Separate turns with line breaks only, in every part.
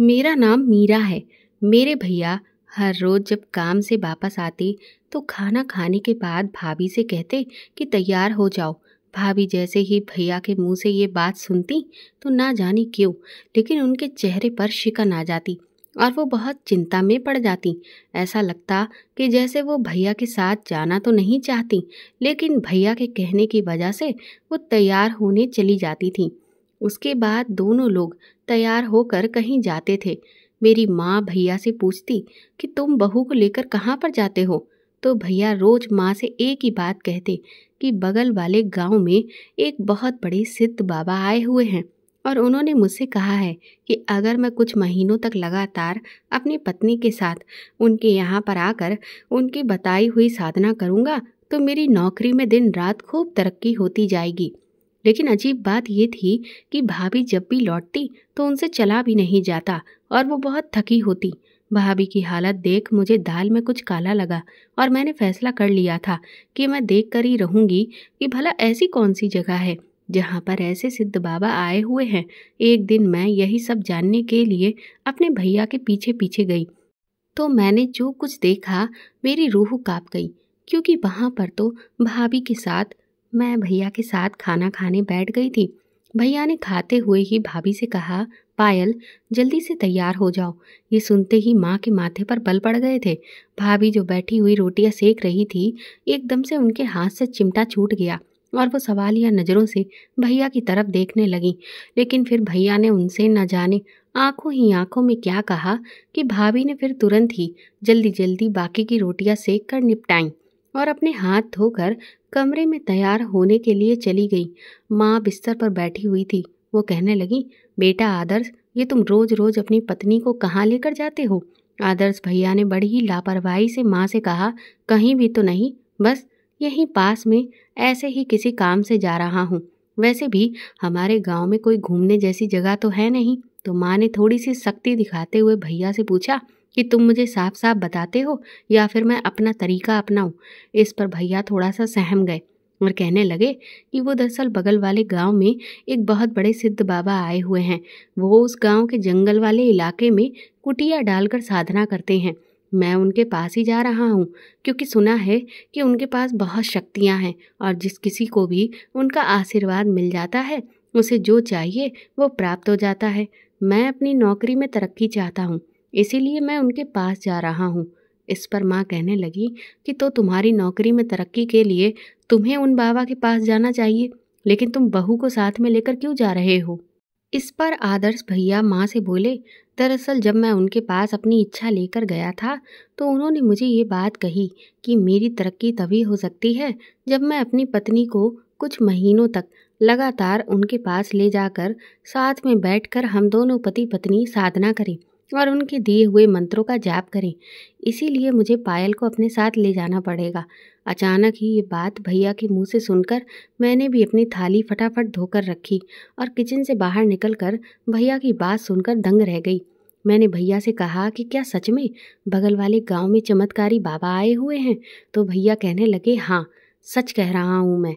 मेरा नाम मीरा है मेरे भैया हर रोज़ जब काम से वापस आते तो खाना खाने के बाद भाभी से कहते कि तैयार हो जाओ भाभी जैसे ही भैया के मुंह से ये बात सुनती तो ना जाने क्यों लेकिन उनके चेहरे पर शिकन आ जाती और वो बहुत चिंता में पड़ जाती ऐसा लगता कि जैसे वो भैया के साथ जाना तो नहीं चाहती लेकिन भैया के कहने की वजह से वो तैयार होने चली जाती थी उसके बाद दोनों लोग तैयार होकर कहीं जाते थे मेरी माँ भैया से पूछती कि तुम बहू को लेकर कहाँ पर जाते हो तो भैया रोज माँ से एक ही बात कहते कि बगल वाले गांव में एक बहुत बड़े सिद्ध बाबा आए हुए हैं और उन्होंने मुझसे कहा है कि अगर मैं कुछ महीनों तक लगातार अपनी पत्नी के साथ उनके यहाँ पर आकर उनकी बताई हुई साधना करूँगा तो मेरी नौकरी में दिन रात खूब तरक्की होती जाएगी लेकिन अजीब बात ये थी कि भाभी जब भी लौटती तो उनसे चला भी नहीं जाता और वो बहुत थकी होती भाभी की हालत देख मुझे दाल में कुछ काला लगा और मैंने फैसला कर लिया था कि मैं देख कर ही रहूँगी कि भला ऐसी कौन सी जगह है जहाँ पर ऐसे सिद्ध बाबा आए हुए हैं एक दिन मैं यही सब जानने के लिए अपने भैया के पीछे पीछे गई तो मैंने जो कुछ देखा मेरी रूह काँप गई क्योंकि वहाँ पर तो भाभी के साथ मैं भैया के साथ खाना खाने बैठ गई थी भैया ने खाते हुए ही भाभी से कहा पायल जल्दी से तैयार हो जाओ ये सुनते ही माँ के माथे पर बल पड़ गए थे भाभी जो बैठी हुई रोटियाँ सेक रही थी एकदम से उनके हाथ से चिमटा छूट गया और वो सवाल या नज़रों से भैया की तरफ देखने लगी लेकिन फिर भैया ने उनसे न जाने आंखों ही आंखों में क्या कहा कि भाभी ने फिर तुरंत ही जल्दी जल्दी बाकी की रोटियां सेक कर निपटाईं और अपने हाथ धोकर कमरे में तैयार होने के लिए चली गई माँ बिस्तर पर बैठी हुई थी वो कहने लगी बेटा आदर्श ये तुम रोज़ रोज़ अपनी पत्नी को कहाँ लेकर जाते हो आदर्श भैया ने बड़ी ही लापरवाही से माँ से कहा कहीं भी तो नहीं बस यहीं पास में ऐसे ही किसी काम से जा रहा हूँ वैसे भी हमारे गांव में कोई घूमने जैसी जगह तो है नहीं तो माँ ने थोड़ी सी सख्ती दिखाते हुए भैया से पूछा कि तुम मुझे साफ साफ बताते हो या फिर मैं अपना तरीका अपनाऊं इस पर भैया थोड़ा सा सहम गए और कहने लगे कि वो दरअसल बगल वाले गांव में एक बहुत बड़े सिद्ध बाबा आए हुए हैं वो उस गांव के जंगल वाले इलाके में कुटिया डालकर साधना करते हैं मैं उनके पास ही जा रहा हूँ क्योंकि सुना है कि उनके पास बहुत शक्तियाँ हैं और जिस किसी को भी उनका आशीर्वाद मिल जाता है उसे जो चाहिए वो प्राप्त हो जाता है मैं अपनी नौकरी में तरक्की चाहता हूँ इसीलिए मैं उनके पास जा रहा हूँ इस पर माँ कहने लगी कि तो तुम्हारी नौकरी में तरक्की के लिए तुम्हें उन बाबा के पास जाना चाहिए लेकिन तुम बहू को साथ में लेकर क्यों जा रहे हो इस पर आदर्श भैया माँ से बोले दरअसल जब मैं उनके पास अपनी इच्छा लेकर गया था तो उन्होंने मुझे ये बात कही कि मेरी तरक्की तभी हो सकती है जब मैं अपनी पत्नी को कुछ महीनों तक लगातार उनके पास ले जाकर साथ में बैठकर हम दोनों पति पत्नी साधना करें और उनके दिए हुए मंत्रों का जाप करें इसीलिए मुझे पायल को अपने साथ ले जाना पड़ेगा अचानक ही ये बात भैया के मुंह से सुनकर मैंने भी अपनी थाली फटाफट धोकर रखी और किचन से बाहर निकलकर भैया की बात सुनकर दंग रह गई मैंने भैया से कहा कि क्या सच में बगल वाले गांव में चमत्कारी बाबा आए हुए हैं तो भैया कहने लगे हाँ सच कह रहा हूँ मैं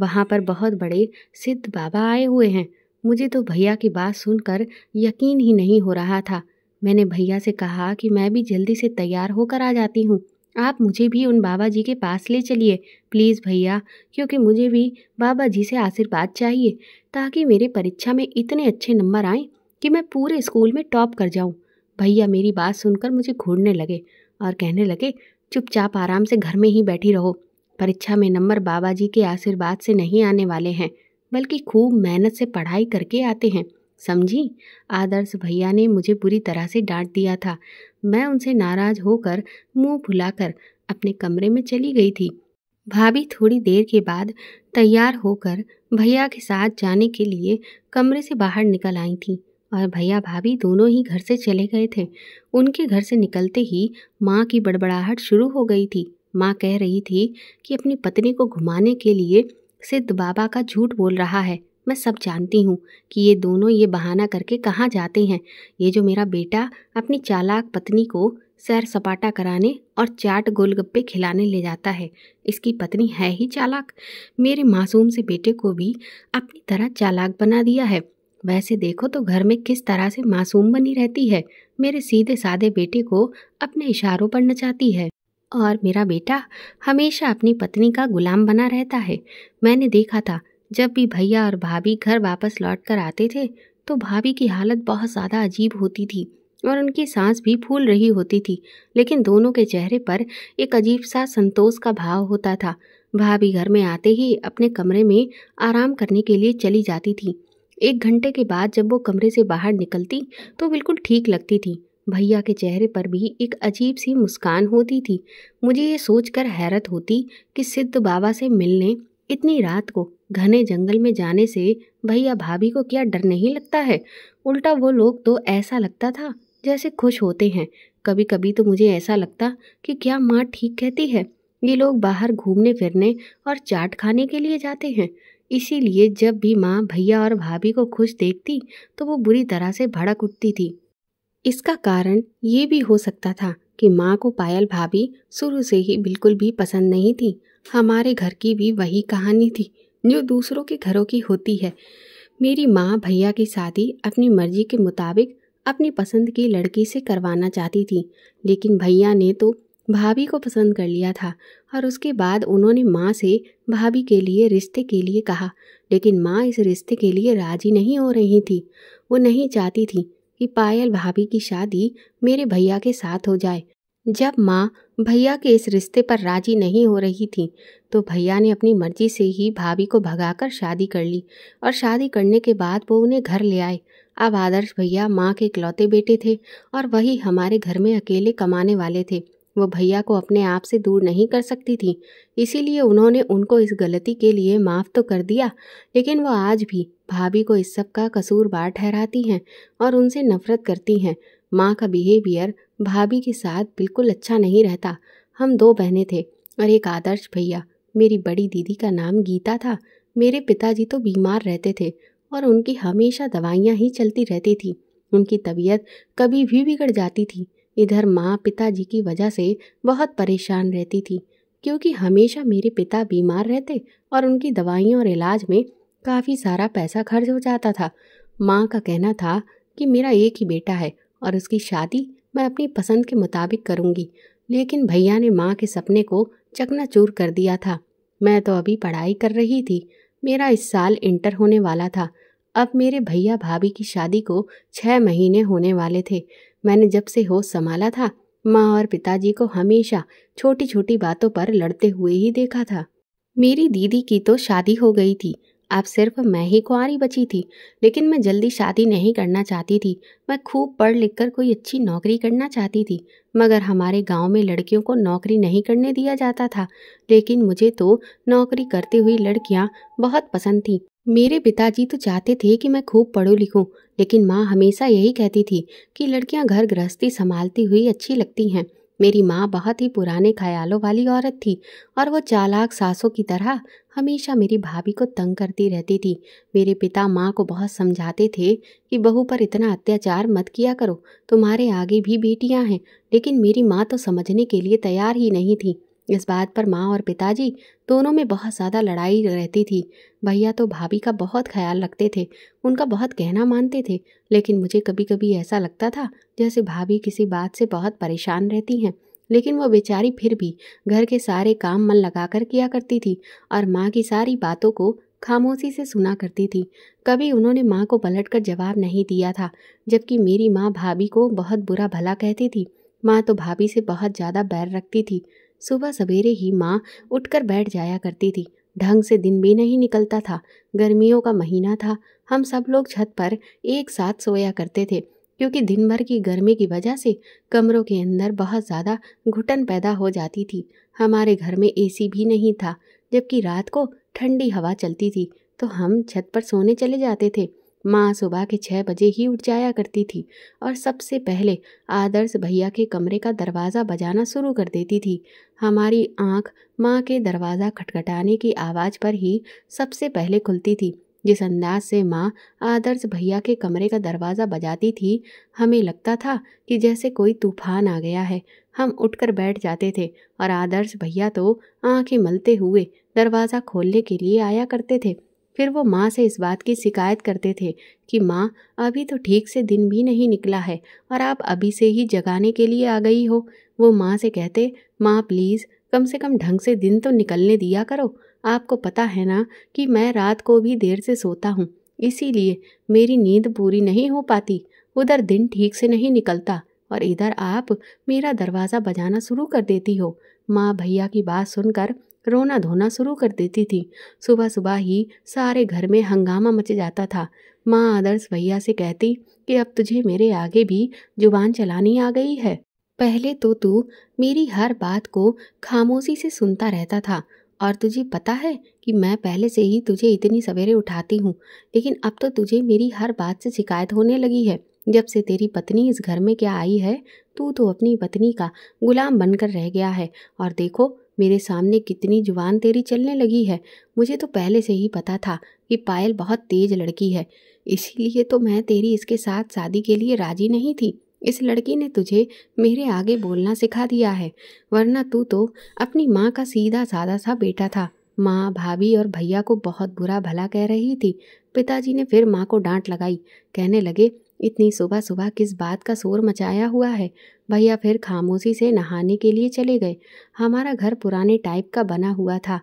वहाँ पर बहुत बड़े सिद्ध बाबा आए हुए हैं मुझे तो भैया की बात सुनकर यकीन ही नहीं हो रहा था मैंने भैया से कहा कि मैं भी जल्दी से तैयार होकर आ जाती हूँ आप मुझे भी उन बाबा जी के पास ले चलिए प्लीज़ भैया क्योंकि मुझे भी बाबा जी से आशीर्वाद चाहिए ताकि मेरे परीक्षा में इतने अच्छे नंबर आएँ कि मैं पूरे स्कूल में टॉप कर जाऊँ भैया मेरी बात सुनकर मुझे घूरने लगे और कहने लगे चुपचाप आराम से घर में ही बैठी रहो परीक्षा में नंबर बाबा जी के आशीर्वाद से नहीं आने वाले हैं बल्कि खूब मेहनत से पढ़ाई करके आते हैं समझी आदर्श भैया ने मुझे बुरी तरह से डांट दिया था मैं उनसे नाराज होकर मुंह फुलाकर अपने कमरे में चली गई थी भाभी थोड़ी देर के बाद तैयार होकर भैया के साथ जाने के लिए कमरे से बाहर निकल आई थी और भैया भाभी दोनों ही घर से चले गए थे उनके घर से निकलते ही माँ की बड़बड़ाहट शुरू हो गई थी माँ कह रही थी कि अपनी पत्नी को घुमाने के लिए सिद्ध बाबा का झूठ बोल रहा है मैं सब जानती हूँ कि ये दोनों ये बहाना करके कहाँ जाते हैं ये जो मेरा बेटा अपनी चालाक पत्नी को सैर सपाटा कराने और चाट गोलगप्पे खिलाने ले जाता है इसकी पत्नी है ही चालाक मेरे मासूम से बेटे को भी अपनी तरह चालाक बना दिया है वैसे देखो तो घर में किस तरह से मासूम बनी रहती है मेरे सीधे साधे बेटे को अपने इशारों पर नचाती है और मेरा बेटा हमेशा अपनी पत्नी का गुलाम बना रहता है मैंने देखा था जब भी भैया और भाभी घर वापस लौट कर आते थे तो भाभी की हालत बहुत ज़्यादा अजीब होती थी और उनकी सांस भी फूल रही होती थी लेकिन दोनों के चेहरे पर एक अजीब सा संतोष का भाव होता था भाभी घर में आते ही अपने कमरे में आराम करने के लिए चली जाती थी एक घंटे के बाद जब वो कमरे से बाहर निकलती तो बिल्कुल ठीक लगती थी भैया के चेहरे पर भी एक अजीब सी मुस्कान होती थी मुझे ये सोचकर हैरत होती कि सिद्ध बाबा से मिलने इतनी रात को घने जंगल में जाने से भैया भाभी को क्या डर नहीं लगता है उल्टा वो लोग तो ऐसा लगता था जैसे खुश होते हैं कभी कभी तो मुझे ऐसा लगता कि क्या माँ ठीक कहती है ये लोग बाहर घूमने फिरने और चाट खाने के लिए जाते हैं इसीलिए जब भी माँ भैया और भाभी को खुश देखती तो वो बुरी तरह से भड़क उठती थी इसका कारण ये भी हो सकता था कि माँ को पायल भाभी शुरू से ही बिल्कुल भी पसंद नहीं थी हमारे घर की भी वही कहानी थी जो दूसरों के घरों की होती है मेरी माँ भैया की शादी अपनी मर्जी के मुताबिक अपनी पसंद की लड़की से करवाना चाहती थी लेकिन भैया ने तो भाभी को पसंद कर लिया था और उसके बाद उन्होंने माँ से भाभी के लिए रिश्ते के लिए कहा लेकिन माँ इस रिश्ते के लिए राजी नहीं हो रही थी वो नहीं चाहती थी कि पायल भाभी की शादी मेरे भैया के साथ हो जाए जब माँ भैया के इस रिश्ते पर राजी नहीं हो रही थी तो भैया ने अपनी मर्जी से ही भाभी को भगाकर शादी कर ली और शादी करने के बाद वो उन्हें घर ले आए अब आदर्श भैया माँ के इकलौते बेटे थे और वही हमारे घर में अकेले कमाने वाले थे वो भैया को अपने आप से दूर नहीं कर सकती थी इसीलिए उन्होंने उनको इस गलती के लिए माफ़ तो कर दिया लेकिन वो आज भी भाभी को इस सब का कसूरवार ठहराती हैं और उनसे नफरत करती हैं माँ का बिहेवियर भाभी के साथ बिल्कुल अच्छा नहीं रहता हम दो बहनें थे और एक आदर्श भैया मेरी बड़ी दीदी का नाम गीता था मेरे पिताजी तो बीमार रहते थे और उनकी हमेशा दवाइयाँ ही चलती रहती थी उनकी तबीयत कभी भी बिगड़ जाती थी इधर माँ पिताजी की वजह से बहुत परेशान रहती थी क्योंकि हमेशा मेरे पिता बीमार रहते और उनकी दवाइयों और इलाज में काफ़ी सारा पैसा खर्च हो जाता था माँ का कहना था कि मेरा एक ही बेटा है और उसकी शादी मैं अपनी पसंद के मुताबिक करूँगी लेकिन भैया ने माँ के सपने को चकनाचूर कर दिया था मैं तो अभी पढ़ाई कर रही थी मेरा इस साल इंटर होने वाला था अब मेरे भैया भाभी की शादी को छः महीने होने वाले थे मैंने जब से होश संभाला था माँ और पिताजी को हमेशा छोटी छोटी बातों पर लड़ते हुए ही देखा था मेरी दीदी की तो शादी हो गई थी अब सिर्फ मैं ही कुंवारी बची थी लेकिन मैं जल्दी शादी नहीं करना चाहती थी मैं खूब पढ़ लिख कर कोई अच्छी नौकरी करना चाहती थी मगर हमारे गांव में लड़कियों को नौकरी नहीं करने दिया जाता था लेकिन मुझे तो नौकरी करती हुई लड़कियां बहुत पसंद थीं मेरे पिताजी तो चाहते थे कि मैं खूब पढ़ूँ लिखूँ लेकिन माँ हमेशा यही कहती थी कि लड़कियाँ घर गृहस्थी संभालती हुई अच्छी लगती हैं मेरी माँ बहुत ही पुराने ख्यालों वाली औरत थी और वो चालाक सासों की तरह हमेशा मेरी भाभी को तंग करती रहती थी मेरे पिता माँ को बहुत समझाते थे कि बहू पर इतना अत्याचार मत किया करो तुम्हारे आगे भी बेटियाँ हैं लेकिन मेरी माँ तो समझने के लिए तैयार ही नहीं थी इस बात पर माँ और पिताजी दोनों में बहुत ज़्यादा लड़ाई रहती थी भैया तो भाभी का बहुत ख्याल रखते थे उनका बहुत कहना मानते थे लेकिन मुझे कभी कभी ऐसा लगता था जैसे भाभी किसी बात से बहुत परेशान रहती हैं लेकिन वो बेचारी फिर भी घर के सारे काम मन लगाकर किया करती थी और माँ की सारी बातों को खामोशी से सुना करती थी कभी उन्होंने माँ को पलट कर जवाब नहीं दिया था जबकि मेरी माँ भाभी को बहुत बुरा भला कहती थी माँ तो भाभी से बहुत ज़्यादा बैर रखती थी सुबह सवेरे ही माँ उठकर बैठ जाया करती थी ढंग से दिन भी नहीं निकलता था गर्मियों का महीना था हम सब लोग छत पर एक साथ सोया करते थे क्योंकि दिन भर की गर्मी की वजह से कमरों के अंदर बहुत ज़्यादा घुटन पैदा हो जाती थी हमारे घर में एसी भी नहीं था जबकि रात को ठंडी हवा चलती थी तो हम छत पर सोने चले जाते थे माँ सुबह के छः बजे ही उठ जाया करती थी और सबसे पहले आदर्श भैया के कमरे का दरवाज़ा बजाना शुरू कर देती थी हमारी आँख माँ के दरवाज़ा खटखटाने की आवाज़ पर ही सबसे पहले खुलती थी जिस अंदाज से माँ आदर्श भैया के कमरे का दरवाज़ा बजाती थी हमें लगता था कि जैसे कोई तूफान आ गया है हम उठकर बैठ जाते थे और आदर्श भैया तो आंखें मलते हुए दरवाज़ा खोलने के लिए आया करते थे फिर वो माँ से इस बात की शिकायत करते थे कि माँ अभी तो ठीक से दिन भी नहीं निकला है और आप अभी से ही जगाने के लिए आ गई हो वो माँ से कहते माँ प्लीज़ कम से कम ढंग से दिन तो निकलने दिया करो आपको पता है ना कि मैं रात को भी देर से सोता हूँ इसीलिए मेरी नींद पूरी नहीं हो पाती उधर दिन ठीक से नहीं निकलता और इधर आप मेरा दरवाज़ा बजाना शुरू कर देती हो माँ भैया की बात सुनकर रोना धोना शुरू कर देती थी सुबह सुबह ही सारे घर में हंगामा मच जाता था माँ आदर्श भैया से कहती कि अब तुझे मेरे आगे भी जुबान चलानी आ गई है पहले तो तू मेरी हर बात को खामोशी से सुनता रहता था और तुझे पता है कि मैं पहले से ही तुझे इतनी सवेरे उठाती हूँ लेकिन अब तो तुझे मेरी हर बात से शिकायत होने लगी है जब से तेरी पत्नी इस घर में क्या आई है तू तो अपनी पत्नी का गुलाम बनकर रह गया है और देखो मेरे सामने कितनी जुबान तेरी चलने लगी है मुझे तो पहले से ही पता था कि पायल बहुत तेज लड़की है इसीलिए तो मैं तेरी इसके साथ शादी के लिए राजी नहीं थी इस लड़की ने तुझे मेरे आगे बोलना सिखा दिया है वरना तू तो अपनी माँ का सीधा साधा सा बेटा था माँ भाभी और भैया को बहुत बुरा भला कह रही थी पिताजी ने फिर माँ को डांट लगाई कहने लगे इतनी सुबह सुबह किस बात का शोर मचाया हुआ है भैया फिर खामोशी से नहाने के लिए चले गए हमारा घर पुराने टाइप का बना हुआ था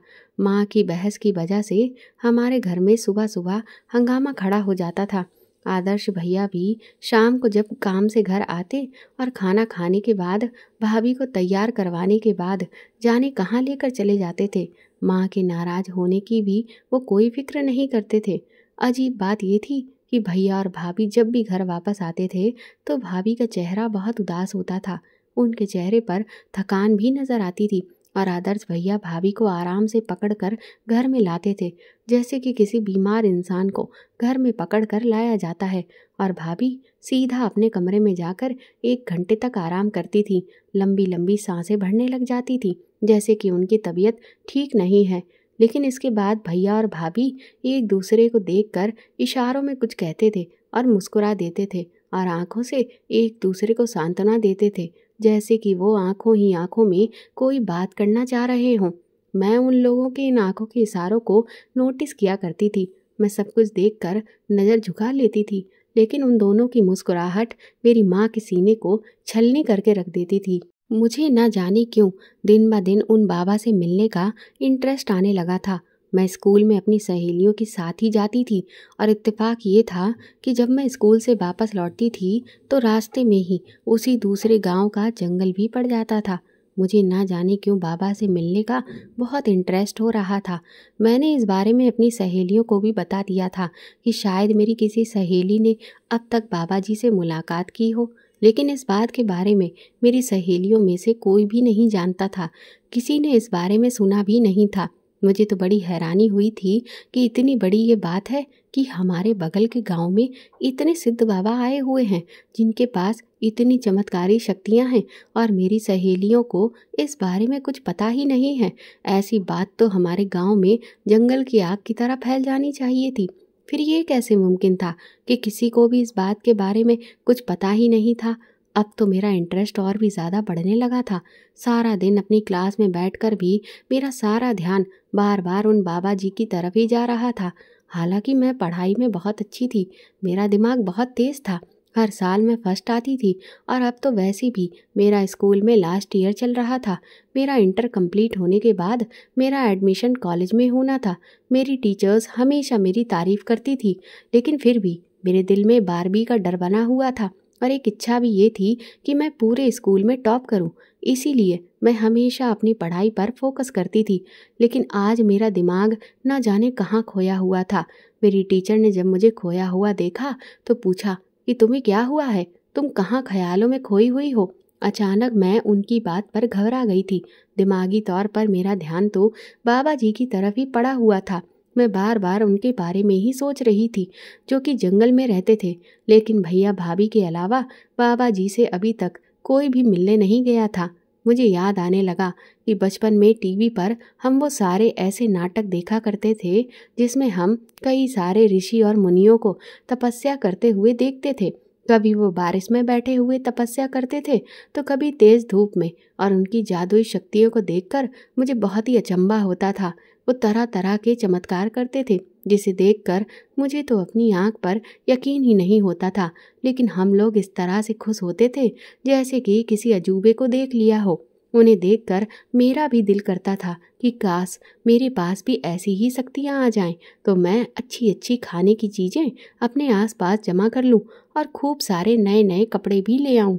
माँ की बहस की वजह से हमारे घर में सुबह सुबह हंगामा खड़ा हो जाता था आदर्श भैया भी शाम को जब काम से घर आते और खाना खाने के बाद भाभी को तैयार करवाने के बाद जाने कहाँ लेकर चले जाते थे माँ के नाराज़ होने की भी वो कोई फिक्र नहीं करते थे अजीब बात ये थी कि भैया और भाभी जब भी घर वापस आते थे तो भाभी का चेहरा बहुत उदास होता था उनके चेहरे पर थकान भी नज़र आती थी और आदर्श भैया भाभी को आराम से पकड़कर घर में लाते थे जैसे कि किसी बीमार इंसान को घर में पकड़कर लाया जाता है और भाभी सीधा अपने कमरे में जाकर एक घंटे तक आराम करती थी लंबी लंबी सांसें भरने लग जाती थी जैसे कि उनकी तबीयत ठीक नहीं है लेकिन इसके बाद भैया और भाभी एक दूसरे को देखकर इशारों में कुछ कहते थे और मुस्कुरा देते थे और आंखों से एक दूसरे को सांत्वना देते थे जैसे कि वो आंखों ही आंखों में कोई बात करना चाह रहे हों मैं उन लोगों के इन आंखों के इशारों को नोटिस किया करती थी मैं सब कुछ देखकर नज़र झुका लेती थी लेकिन उन दोनों की मुस्कुराहट मेरी माँ के सीने को छलनी करके रख देती थी मुझे न जाने क्यों दिन ब दिन उन बाबा से मिलने का इंटरेस्ट आने लगा था मैं स्कूल में अपनी सहेलियों के साथ ही जाती थी और इत्तेफाक ये था कि जब मैं स्कूल से वापस लौटती थी तो रास्ते में ही उसी दूसरे गांव का जंगल भी पड़ जाता था मुझे ना जाने क्यों बाबा से मिलने का बहुत इंटरेस्ट हो रहा था मैंने इस बारे में अपनी सहेलियों को भी बता दिया था कि शायद मेरी किसी सहेली ने अब तक बाबा जी से मुलाकात की हो लेकिन इस बात के बारे में मेरी सहेलियों में से कोई भी नहीं जानता था किसी ने इस बारे में सुना भी नहीं था मुझे तो बड़ी हैरानी हुई थी कि इतनी बड़ी ये बात है कि हमारे बगल के गांव में इतने सिद्ध बाबा आए हुए हैं जिनके पास इतनी चमत्कारी शक्तियां हैं और मेरी सहेलियों को इस बारे में कुछ पता ही नहीं है ऐसी बात तो हमारे गांव में जंगल की आग की तरह फैल जानी चाहिए थी फिर ये कैसे मुमकिन था कि किसी को भी इस बात के बारे में कुछ पता ही नहीं था अब तो मेरा इंटरेस्ट और भी ज़्यादा बढ़ने लगा था सारा दिन अपनी क्लास में बैठकर भी मेरा सारा ध्यान बार बार उन बाबा जी की तरफ ही जा रहा था हालांकि मैं पढ़ाई में बहुत अच्छी थी मेरा दिमाग बहुत तेज़ था हर साल मैं फर्स्ट आती थी और अब तो वैसे भी मेरा स्कूल में लास्ट ईयर चल रहा था मेरा इंटर कंप्लीट होने के बाद मेरा एडमिशन कॉलेज में होना था मेरी टीचर्स हमेशा मेरी तारीफ़ करती थी लेकिन फिर भी मेरे दिल में बारहवीं का डर बना हुआ था और एक इच्छा भी ये थी कि मैं पूरे स्कूल में टॉप करूं इसीलिए मैं हमेशा अपनी पढ़ाई पर फोकस करती थी लेकिन आज मेरा दिमाग ना जाने कहाँ खोया हुआ था मेरी टीचर ने जब मुझे खोया हुआ देखा तो पूछा कि तुम्हें क्या हुआ है तुम कहाँ ख्यालों में खोई हुई हो अचानक मैं उनकी बात पर घबरा गई थी दिमागी तौर पर मेरा ध्यान तो बाबा जी की तरफ ही पड़ा हुआ था मैं बार बार उनके बारे में ही सोच रही थी जो कि जंगल में रहते थे लेकिन भैया भाभी के अलावा बाबा जी से अभी तक कोई भी मिलने नहीं गया था मुझे याद आने लगा कि बचपन में टीवी पर हम वो सारे ऐसे नाटक देखा करते थे जिसमें हम कई सारे ऋषि और मुनियों को तपस्या करते हुए देखते थे कभी वो बारिश में बैठे हुए तपस्या करते थे तो कभी तेज़ धूप में और उनकी जादुई शक्तियों को देखकर मुझे बहुत ही अचंबा होता था वो तरह तरह के चमत्कार करते थे जिसे देखकर मुझे तो अपनी आंख पर यकीन ही नहीं होता था लेकिन हम लोग इस तरह से खुश होते थे जैसे कि किसी अजूबे को देख लिया हो उन्हें देखकर मेरा भी दिल करता था कि काश मेरे पास भी ऐसी ही शक्तियाँ आ जाएं तो मैं अच्छी अच्छी खाने की चीज़ें अपने आसपास जमा कर लूँ और खूब सारे नए नए कपड़े भी ले आऊँ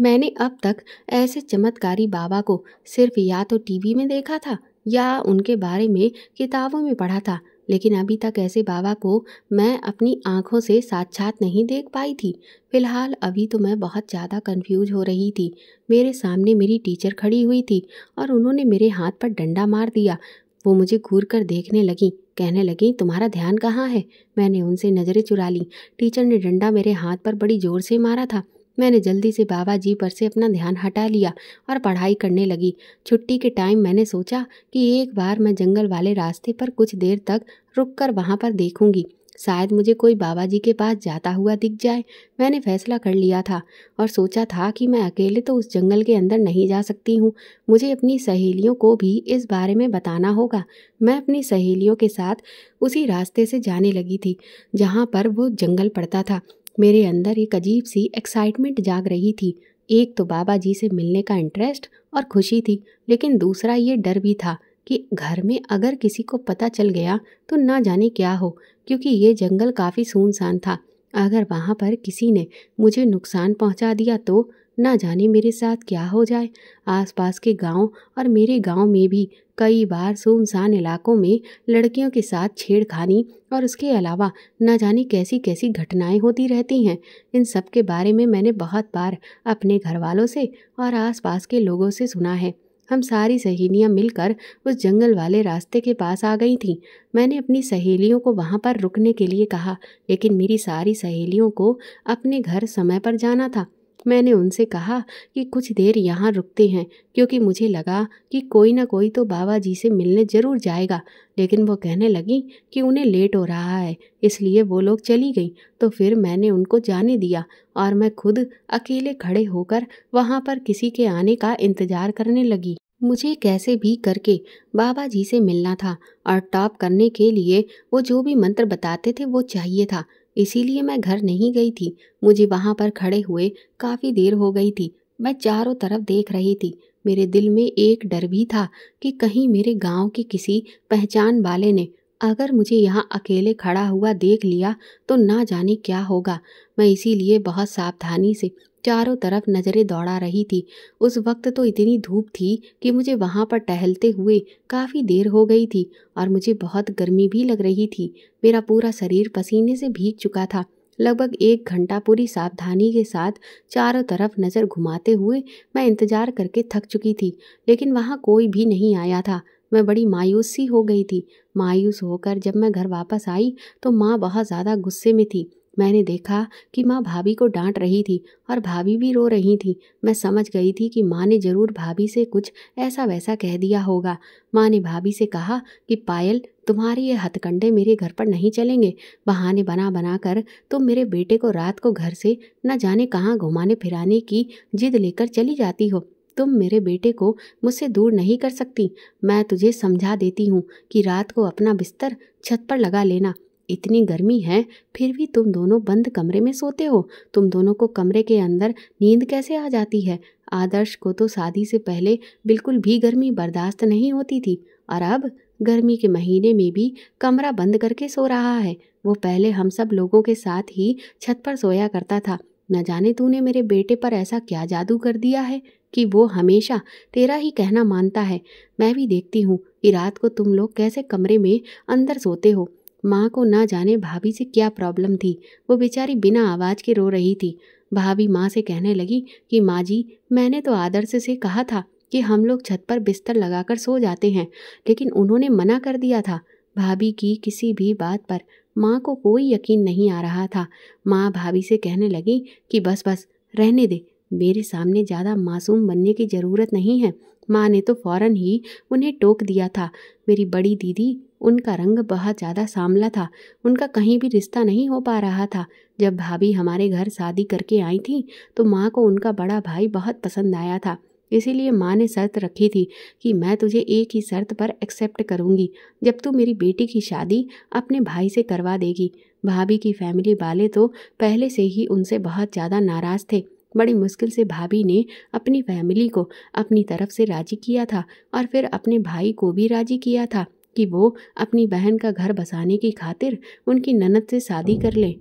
मैंने अब तक ऐसे चमत्कारी बाबा को सिर्फ या तो टीवी में देखा था या उनके बारे में किताबों में पढ़ा था लेकिन अभी तक ऐसे बाबा को मैं अपनी आँखों से साक्षात नहीं देख पाई थी फिलहाल अभी तो मैं बहुत ज़्यादा कंफ्यूज हो रही थी मेरे सामने मेरी टीचर खड़ी हुई थी और उन्होंने मेरे हाथ पर डंडा मार दिया वो मुझे घूर कर देखने लगी कहने लगी तुम्हारा ध्यान कहाँ है मैंने उनसे नज़रें चुरा ली टीचर ने डंडा मेरे हाथ पर बड़ी ज़ोर से मारा था मैंने जल्दी से बाबा जी पर से अपना ध्यान हटा लिया और पढ़ाई करने लगी छुट्टी के टाइम मैंने सोचा कि एक बार मैं जंगल वाले रास्ते पर कुछ देर तक रुककर वहाँ पर देखूंगी शायद मुझे कोई बाबा जी के पास जाता हुआ दिख जाए मैंने फैसला कर लिया था और सोचा था कि मैं अकेले तो उस जंगल के अंदर नहीं जा सकती हूँ मुझे अपनी सहेलियों को भी इस बारे में बताना होगा मैं अपनी सहेलियों के साथ उसी रास्ते से जाने लगी थी जहाँ पर वो जंगल पड़ता था मेरे अंदर एक अजीब सी एक्साइटमेंट जाग रही थी एक तो बाबा जी से मिलने का इंटरेस्ट और खुशी थी लेकिन दूसरा ये डर भी था कि घर में अगर किसी को पता चल गया तो ना जाने क्या हो क्योंकि ये जंगल काफ़ी सुनसान था अगर वहाँ पर किसी ने मुझे नुकसान पहुँचा दिया तो ना जाने मेरे साथ क्या हो जाए आसपास के गांव और मेरे गांव में भी कई बार सुनसान इलाकों में लड़कियों के साथ छेड़खानी और उसके अलावा न जाने कैसी कैसी घटनाएं होती रहती हैं इन सब के बारे में मैंने बहुत बार अपने घर वालों से और आसपास के लोगों से सुना है हम सारी सहेलियां मिलकर उस जंगल वाले रास्ते के पास आ गई थीं मैंने अपनी सहेलियों को वहाँ पर रुकने के लिए कहा लेकिन मेरी सारी सहेलियों को अपने घर समय पर जाना था मैंने उनसे कहा कि कुछ देर यहाँ रुकते हैं क्योंकि मुझे लगा कि कोई ना कोई तो बाबा जी से मिलने ज़रूर जाएगा लेकिन वो कहने लगी कि उन्हें लेट हो रहा है इसलिए वो लोग चली गई तो फिर मैंने उनको जाने दिया और मैं खुद अकेले खड़े होकर वहाँ पर किसी के आने का इंतज़ार करने लगी मुझे कैसे भी करके बाबा जी से मिलना था और टॉप करने के लिए वो जो भी मंत्र बताते थे वो चाहिए था इसीलिए मैं घर नहीं गई थी मुझे वहाँ पर खड़े हुए काफ़ी देर हो गई थी मैं चारों तरफ देख रही थी मेरे दिल में एक डर भी था कि कहीं मेरे गांव के किसी पहचान वाले ने अगर मुझे यहाँ अकेले खड़ा हुआ देख लिया तो ना जाने क्या होगा मैं इसीलिए बहुत सावधानी से चारों तरफ नज़रें दौड़ा रही थी उस वक्त तो इतनी धूप थी कि मुझे वहाँ पर टहलते हुए काफ़ी देर हो गई थी और मुझे बहुत गर्मी भी लग रही थी मेरा पूरा शरीर पसीने से भीग चुका था लगभग एक घंटा पूरी सावधानी के साथ चारों तरफ नज़र घुमाते हुए मैं इंतज़ार करके थक चुकी थी लेकिन वहाँ कोई भी नहीं आया था मैं बड़ी मायूस सी हो गई थी मायूस होकर जब मैं घर वापस आई तो माँ बहुत ज़्यादा गुस्से में थी मैंने देखा कि माँ भाभी को डांट रही थी और भाभी भी रो रही थी मैं समझ गई थी कि माँ ने ज़रूर भाभी से कुछ ऐसा वैसा कह दिया होगा माँ ने भाभी से कहा कि पायल तुम्हारे ये हथकंडे मेरे घर पर नहीं चलेंगे बहाने बना बना कर तुम मेरे बेटे को रात को घर से न जाने कहाँ घुमाने फिराने की जिद लेकर चली जाती हो तुम मेरे बेटे को मुझसे दूर नहीं कर सकती मैं तुझे समझा देती हूँ कि रात को अपना बिस्तर छत पर लगा लेना इतनी गर्मी है फिर भी तुम दोनों बंद कमरे में सोते हो तुम दोनों को कमरे के अंदर नींद कैसे आ जाती है आदर्श को तो शादी से पहले बिल्कुल भी गर्मी बर्दाश्त नहीं होती थी और अब गर्मी के महीने में भी कमरा बंद करके सो रहा है वो पहले हम सब लोगों के साथ ही छत पर सोया करता था न जाने तूने मेरे बेटे पर ऐसा क्या जादू कर दिया है कि वो हमेशा तेरा ही कहना मानता है मैं भी देखती हूँ कि रात को तुम लोग कैसे कमरे में अंदर सोते हो माँ को ना जाने भाभी से क्या प्रॉब्लम थी वो बेचारी बिना आवाज़ के रो रही थी भाभी माँ से कहने लगी कि माँ जी मैंने तो आदर्श से कहा था कि हम लोग छत पर बिस्तर लगाकर सो जाते हैं लेकिन उन्होंने मना कर दिया था भाभी की किसी भी बात पर माँ को कोई यकीन नहीं आ रहा था माँ भाभी से कहने लगी कि बस बस रहने दे मेरे सामने ज़्यादा मासूम बनने की ज़रूरत नहीं है माँ ने तो फौरन ही उन्हें टोक दिया था मेरी बड़ी दीदी उनका रंग बहुत ज़्यादा सामला था उनका कहीं भी रिश्ता नहीं हो पा रहा था जब भाभी हमारे घर शादी करके आई थी तो माँ को उनका बड़ा भाई बहुत पसंद आया था इसीलिए माँ ने शर्त रखी थी कि मैं तुझे एक ही शर्त पर एक्सेप्ट करूँगी जब तू मेरी बेटी की शादी अपने भाई से करवा देगी भाभी की फैमिली वाले तो पहले से ही उनसे बहुत ज़्यादा नाराज़ थे बड़ी मुश्किल से भाभी ने अपनी फैमिली को अपनी तरफ से राजी किया था और फिर अपने भाई को भी राजी किया था कि वो अपनी बहन का घर बसाने की खातिर उनकी ननद से शादी कर ले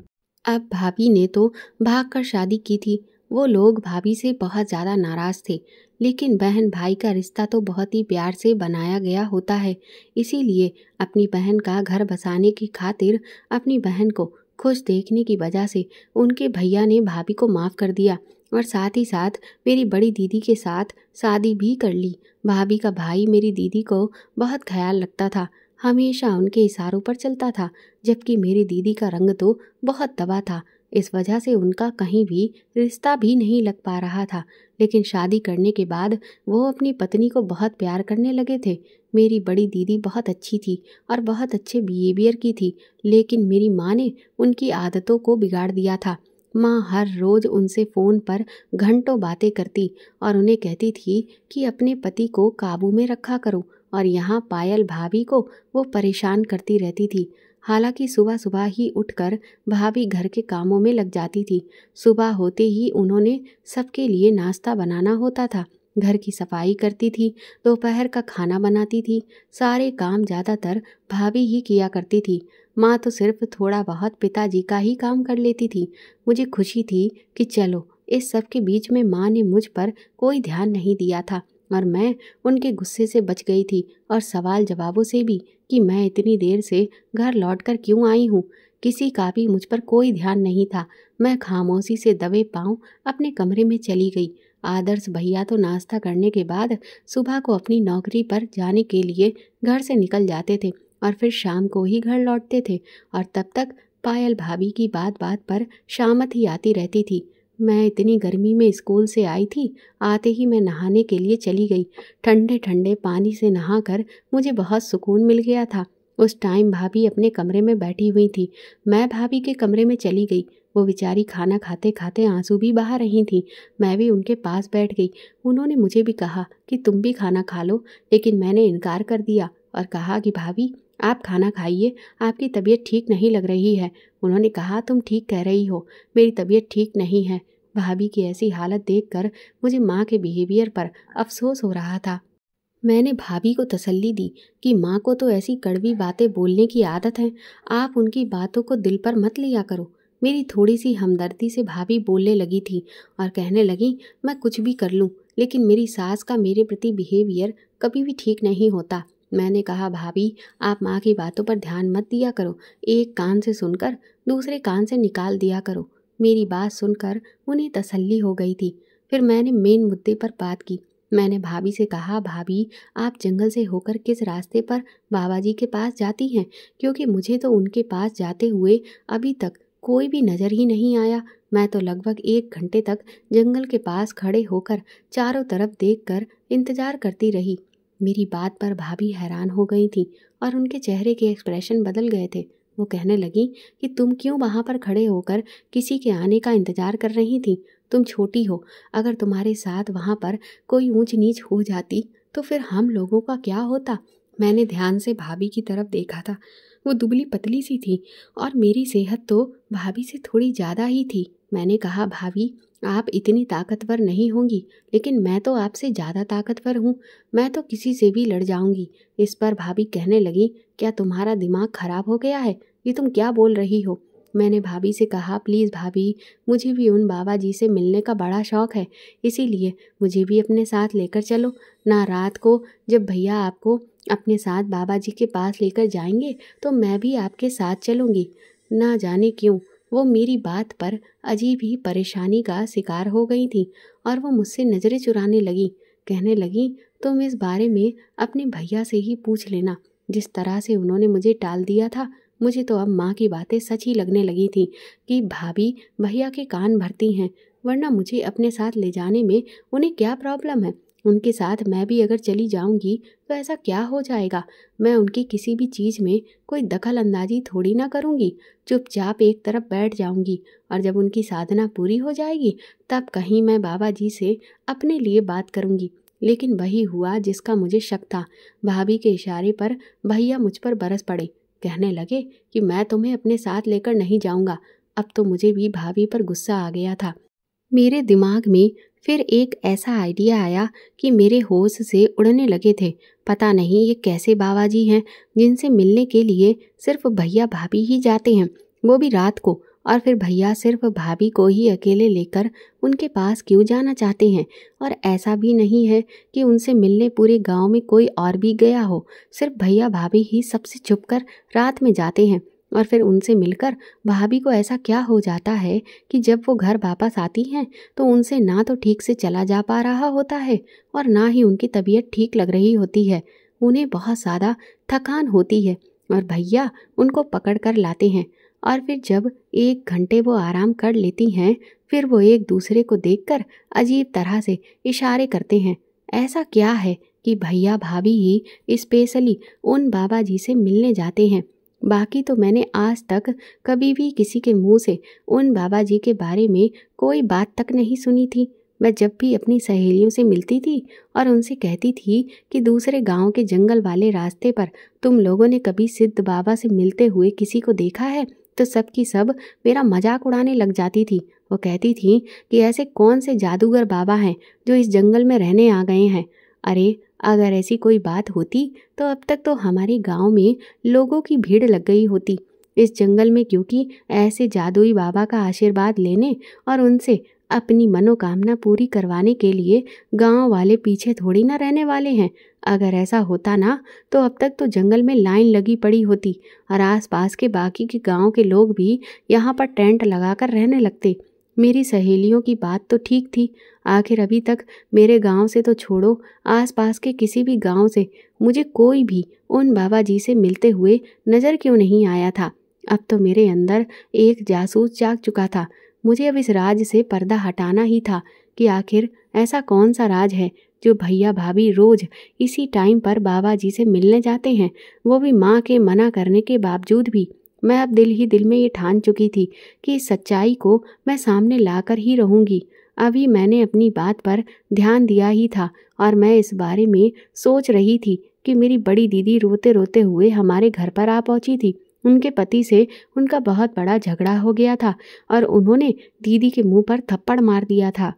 अब भाभी ने तो भाग कर शादी की थी वो लोग भाभी से बहुत ज़्यादा नाराज़ थे लेकिन बहन भाई का रिश्ता तो बहुत ही प्यार से बनाया गया होता है इसीलिए अपनी बहन का घर बसाने की खातिर अपनी बहन को खुश देखने की वजह से उनके भैया ने भाभी को माफ़ कर दिया और साथ ही साथ मेरी बड़ी दीदी के साथ शादी भी कर ली भाभी का भाई मेरी दीदी को बहुत ख्याल रखता था हमेशा उनके इशारों पर चलता था जबकि मेरी दीदी का रंग तो बहुत दबा था इस वजह से उनका कहीं भी रिश्ता भी नहीं लग पा रहा था लेकिन शादी करने के बाद वो अपनी पत्नी को बहुत प्यार करने लगे थे मेरी बड़ी दीदी बहुत अच्छी थी और बहुत अच्छे बिहेवियर की थी लेकिन मेरी माँ ने उनकी आदतों को बिगाड़ दिया था माँ हर रोज़ उनसे फ़ोन पर घंटों बातें करती और उन्हें कहती थी कि अपने पति को काबू में रखा करो और यहाँ पायल भाभी को वो परेशान करती रहती थी हालांकि सुबह सुबह ही उठकर भाभी घर के कामों में लग जाती थी सुबह होते ही उन्होंने सबके लिए नाश्ता बनाना होता था घर की सफाई करती थी दोपहर का खाना बनाती थी सारे काम ज़्यादातर भाभी ही किया करती थी माँ तो सिर्फ थोड़ा बहुत पिताजी का ही काम कर लेती थी मुझे खुशी थी कि चलो इस सब के बीच में माँ ने मुझ पर कोई ध्यान नहीं दिया था और मैं उनके गुस्से से बच गई थी और सवाल जवाबों से भी कि मैं इतनी देर से घर लौट कर क्यों आई हूँ किसी का भी मुझ पर कोई ध्यान नहीं था मैं खामोशी से दबे पाँव अपने कमरे में चली गई आदर्श भैया तो नाश्ता करने के बाद सुबह को अपनी नौकरी पर जाने के लिए घर से निकल जाते थे और फिर शाम को ही घर लौटते थे और तब तक पायल भाभी की बात बात पर शामत ही आती रहती थी मैं इतनी गर्मी में स्कूल से आई थी आते ही मैं नहाने के लिए चली गई ठंडे ठंडे पानी से नहाकर मुझे बहुत सुकून मिल गया था उस टाइम भाभी अपने कमरे में बैठी हुई थी मैं भाभी के कमरे में चली गई वो बेचारी खाना खाते खाते आंसू भी बहा रही थी मैं भी उनके पास बैठ गई उन्होंने मुझे भी कहा कि तुम भी खाना खा लो लेकिन मैंने इनकार कर दिया और कहा कि भाभी आप खाना खाइए आपकी तबीयत ठीक नहीं लग रही है उन्होंने कहा तुम ठीक कह रही हो मेरी तबीयत ठीक नहीं है भाभी की ऐसी हालत देखकर मुझे माँ के बिहेवियर पर अफसोस हो रहा था मैंने भाभी को तसल्ली दी कि माँ को तो ऐसी कड़वी बातें बोलने की आदत है आप उनकी बातों को दिल पर मत लिया करो मेरी थोड़ी सी हमदर्दी से भाभी बोलने लगी थी और कहने लगी मैं कुछ भी कर लूँ लेकिन मेरी सास का मेरे प्रति बिहेवियर कभी भी ठीक नहीं होता मैंने कहा भाभी आप माँ की बातों पर ध्यान मत दिया करो एक कान से सुनकर दूसरे कान से निकाल दिया करो मेरी बात सुनकर उन्हें तसल्ली हो गई थी फिर मैंने मेन मुद्दे पर बात की मैंने भाभी से कहा भाभी आप जंगल से होकर किस रास्ते पर बाबा जी के पास जाती हैं क्योंकि मुझे तो उनके पास जाते हुए अभी तक कोई भी नज़र ही नहीं आया मैं तो लगभग एक घंटे तक जंगल के पास खड़े होकर चारों तरफ देखकर इंतज़ार करती रही मेरी बात पर भाभी हैरान हो गई थी और उनके चेहरे के एक्सप्रेशन बदल गए थे वो कहने लगी कि तुम क्यों वहाँ पर खड़े होकर किसी के आने का इंतज़ार कर रही थी तुम छोटी हो अगर तुम्हारे साथ वहाँ पर कोई ऊंच नीच हो जाती तो फिर हम लोगों का क्या होता मैंने ध्यान से भाभी की तरफ देखा था वो दुबली पतली सी थी और मेरी सेहत तो भाभी से थोड़ी ज़्यादा ही थी मैंने कहा भाभी आप इतनी ताकतवर नहीं होंगी लेकिन मैं तो आपसे ज़्यादा ताकतवर हूँ मैं तो किसी से भी लड़ जाऊँगी इस पर भाभी कहने लगी क्या तुम्हारा दिमाग ख़राब हो गया है ये तुम क्या बोल रही हो मैंने भाभी से कहा प्लीज़ भाभी मुझे भी उन बाबा जी से मिलने का बड़ा शौक़ है इसीलिए मुझे भी अपने साथ लेकर चलो ना रात को जब भैया आपको अपने साथ बाबा जी के पास लेकर जाएंगे तो मैं भी आपके साथ चलूँगी ना जाने क्यों वो मेरी बात पर अजीब ही परेशानी का शिकार हो गई थी और वो मुझसे नज़रें चुराने लगी कहने लगी तुम इस बारे में अपने भैया से ही पूछ लेना जिस तरह से उन्होंने मुझे टाल दिया था मुझे तो अब माँ की बातें सच ही लगने लगी थी कि भाभी भैया के कान भरती हैं वरना मुझे अपने साथ ले जाने में उन्हें क्या प्रॉब्लम है उनके साथ मैं भी अगर चली जाऊंगी तो ऐसा क्या हो जाएगा मैं उनकी किसी भी चीज़ में कोई दखल अंदाजी थोड़ी ना करूंगी चुपचाप एक तरफ बैठ जाऊंगी और जब उनकी साधना पूरी हो जाएगी तब कहीं मैं बाबा जी से अपने लिए बात करूंगी लेकिन वही हुआ जिसका मुझे शक था भाभी के इशारे पर भैया मुझ पर बरस पड़े कहने लगे कि मैं तुम्हें अपने साथ लेकर नहीं जाऊँगा अब तो मुझे भी भाभी पर गुस्सा आ गया था मेरे दिमाग में फिर एक ऐसा आइडिया आया कि मेरे होश से उड़ने लगे थे पता नहीं ये कैसे बाबा जी हैं जिनसे मिलने के लिए सिर्फ भैया भाभी ही जाते हैं वो भी रात को और फिर भैया सिर्फ भाभी को ही अकेले लेकर उनके पास क्यों जाना चाहते हैं और ऐसा भी नहीं है कि उनसे मिलने पूरे गांव में कोई और भी गया हो सिर्फ भैया भाभी ही सबसे छुप कर रात में जाते हैं और फिर उनसे मिलकर भाभी को ऐसा क्या हो जाता है कि जब वो घर वापस आती हैं तो उनसे ना तो ठीक से चला जा पा रहा होता है और ना ही उनकी तबीयत ठीक लग रही होती है उन्हें बहुत ज़्यादा थकान होती है और भैया उनको पकड़ कर लाते हैं और फिर जब एक घंटे वो आराम कर लेती हैं फिर वो एक दूसरे को कर अजीब तरह से इशारे करते हैं ऐसा क्या है कि भैया भाभी ही स्पेशली उन बाबा जी से मिलने जाते हैं बाकी तो मैंने आज तक कभी भी किसी के मुंह से उन बाबा जी के बारे में कोई बात तक नहीं सुनी थी मैं जब भी अपनी सहेलियों से मिलती थी और उनसे कहती थी कि दूसरे गांव के जंगल वाले रास्ते पर तुम लोगों ने कभी सिद्ध बाबा से मिलते हुए किसी को देखा है तो सब की सब मेरा मजाक उड़ाने लग जाती थी वो कहती थी कि ऐसे कौन से जादूगर बाबा हैं जो इस जंगल में रहने आ गए हैं अरे अगर ऐसी कोई बात होती तो अब तक तो हमारे गांव में लोगों की भीड़ लग गई होती इस जंगल में क्योंकि ऐसे जादुई बाबा का आशीर्वाद लेने और उनसे अपनी मनोकामना पूरी करवाने के लिए गांव वाले पीछे थोड़ी ना रहने वाले हैं अगर ऐसा होता ना तो अब तक तो जंगल में लाइन लगी पड़ी होती और आसपास के बाकी के गांव के लोग भी यहाँ पर टेंट लगाकर रहने लगते मेरी सहेलियों की बात तो ठीक थी आखिर अभी तक मेरे गांव से तो छोड़ो आसपास के किसी भी गांव से मुझे कोई भी उन बाबा जी से मिलते हुए नज़र क्यों नहीं आया था अब तो मेरे अंदर एक जासूस जाग चुका था मुझे अब इस राज से पर्दा हटाना ही था कि आखिर ऐसा कौन सा राज है जो भैया भाभी रोज इसी टाइम पर बाबा जी से मिलने जाते हैं वो भी माँ के मना करने के बावजूद भी मैं अब दिल ही दिल में ये ठान चुकी थी कि इस सच्चाई को मैं सामने लाकर ही रहूँगी अभी मैंने अपनी बात पर ध्यान दिया ही था और मैं इस बारे में सोच रही थी कि मेरी बड़ी दीदी रोते रोते हुए हमारे घर पर आ पहुंची थी उनके पति से उनका बहुत बड़ा झगड़ा हो गया था और उन्होंने दीदी के मुंह पर थप्पड़ मार दिया था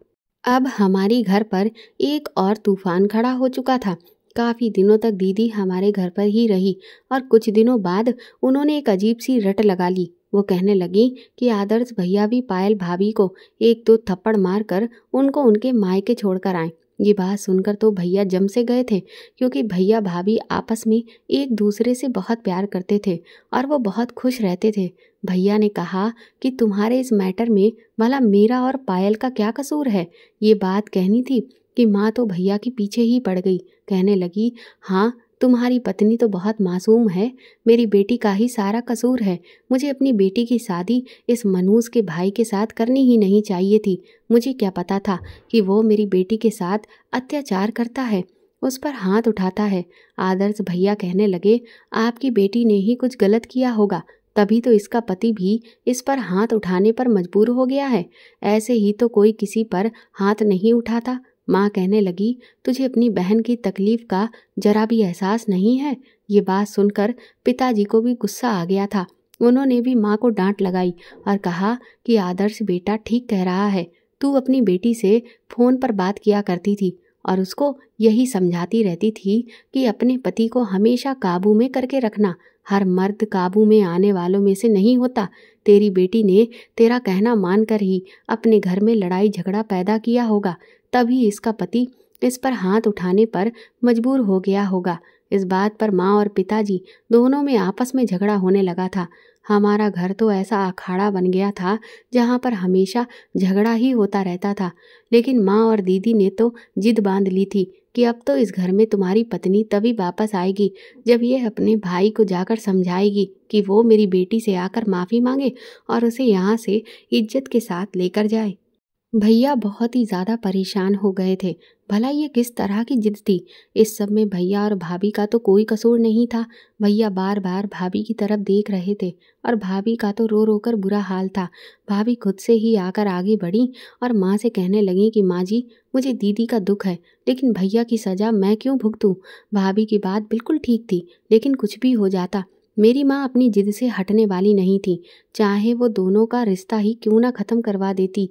अब हमारी घर पर एक और तूफान खड़ा हो चुका था काफ़ी दिनों तक दीदी हमारे घर पर ही रही और कुछ दिनों बाद उन्होंने एक अजीब सी रट लगा ली वो कहने लगी कि आदर्श भैया भी पायल भाभी को एक दो थप्पड़ मारकर उनको उनके मायके छोड़कर आए ये बात सुनकर तो भैया जम से गए थे क्योंकि भैया भाभी आपस में एक दूसरे से बहुत प्यार करते थे और वो बहुत खुश रहते थे भैया ने कहा कि तुम्हारे इस मैटर में भला मेरा और पायल का क्या कसूर है ये बात कहनी थी कि माँ तो भैया के पीछे ही पड़ गई कहने लगी हाँ तुम्हारी पत्नी तो बहुत मासूम है मेरी बेटी का ही सारा कसूर है मुझे अपनी बेटी की शादी इस मनूज के भाई के साथ करनी ही नहीं चाहिए थी मुझे क्या पता था कि वो मेरी बेटी के साथ अत्याचार करता है उस पर हाथ उठाता है आदर्श भैया कहने लगे आपकी बेटी ने ही कुछ गलत किया होगा तभी तो इसका पति भी इस पर हाथ उठाने पर मजबूर हो गया है ऐसे ही तो कोई किसी पर हाथ नहीं उठाता माँ कहने लगी तुझे अपनी बहन की तकलीफ का जरा भी एहसास नहीं है ये बात सुनकर पिताजी को भी गुस्सा आ गया था उन्होंने भी माँ को डांट लगाई और कहा कि आदर्श बेटा ठीक कह रहा है तू अपनी बेटी से फ़ोन पर बात किया करती थी और उसको यही समझाती रहती थी कि अपने पति को हमेशा काबू में करके रखना हर मर्द काबू में आने वालों में से नहीं होता तेरी बेटी ने तेरा कहना मानकर ही अपने घर में लड़ाई झगड़ा पैदा किया होगा तभी इसका पति इस पर हाथ उठाने पर मजबूर हो गया होगा इस बात पर माँ और पिताजी दोनों में आपस में झगड़ा होने लगा था हमारा घर तो ऐसा अखाड़ा बन गया था जहाँ पर हमेशा झगड़ा ही होता रहता था लेकिन माँ और दीदी ने तो जिद बांध ली थी कि अब तो इस घर में तुम्हारी पत्नी तभी वापस आएगी जब यह अपने भाई को जाकर समझाएगी कि वो मेरी बेटी से आकर माफ़ी मांगे और उसे यहाँ से इज्जत के साथ लेकर जाए भैया बहुत ही ज़्यादा परेशान हो गए थे भला ये किस तरह की जिद थी इस सब में भैया और भाभी का तो कोई कसूर नहीं था भैया बार बार भाभी की तरफ देख रहे थे और भाभी का तो रो रो कर बुरा हाल था भाभी खुद से ही आकर आगे बढ़ी और माँ से कहने लगी कि माँ जी मुझे दीदी का दुख है लेकिन भैया की सज़ा मैं क्यों भुगतूँ भाभी की बात बिल्कुल ठीक थी लेकिन कुछ भी हो जाता मेरी माँ अपनी जिद से हटने वाली नहीं थी चाहे वो दोनों का रिश्ता ही क्यों ना ख़त्म करवा देती